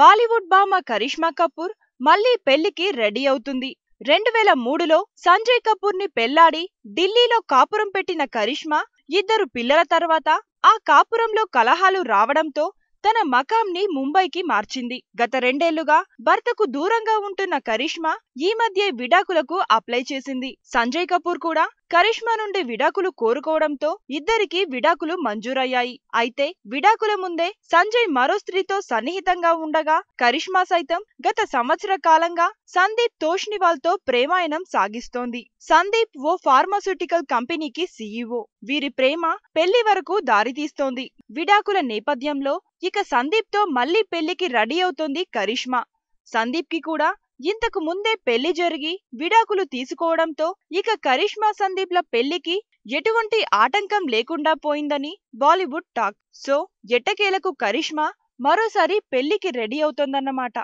బాలీవుడ్ భామ కరిష్మా కపూర్ మళ్లీ పెళ్లికి రెడీ అవుతుంది రెండు వేల మూడులో సంజయ్ కపూర్ ని పెళ్లాడి ఢిల్లీలో కాపురం పెట్టిన కరిష్మా ఇద్దరు పిల్లల తర్వాత ఆ కాపురంలో కలహాలు రావడంతో తన మకాంని ముంబైకి మార్చింది గత రెండేళ్లుగా భర్తకు దూరంగా ఉంటున్న కరిష్మా ఈ మధ్య విడాకులకు అప్లై చేసింది సంజయ్ కపూర్ కూడా కరిష్మా నుండి విడాకులు కోరుకోవడంతో ఇద్దరికి విడాకులు మంజూరయ్యాయి అయితే విడాకుల ముందే సంజయ్ మరో స్త్రీతో సన్నిహితంగా ఉండగా కరిష్మా సైతం గత సంవత్సర కాలంగా సందీప్ తోష్నివాల్ తో ప్రేమాయణం సాగిస్తోంది సందీప్ ఓ ఫార్మాస్యూటికల్ కంపెనీకి సీఈఓ వీరి ప్రేమ పెళ్లి వరకు దారితీస్తోంది విడాకుల నేపథ్యంలో ఇక సందీప్ తో మళ్లీ పెళ్లికి రెడీ అవుతోంది కరిష్మా సందీప్ కి కూడా ఇంతకు ముందే పెళ్లి జరిగి విడాకులు తీసుకోవడంతో ఇక కరిష్మా సందీప్ల పెళ్లికి ఎటువంటి ఆటంకం లేకుండా పోయిందని బాలీవుడ్ టాక్ సో ఎట్టకేలకు కరిష్మా మరోసారి పెళ్లికి రెడీ అవుతోందన్నమాట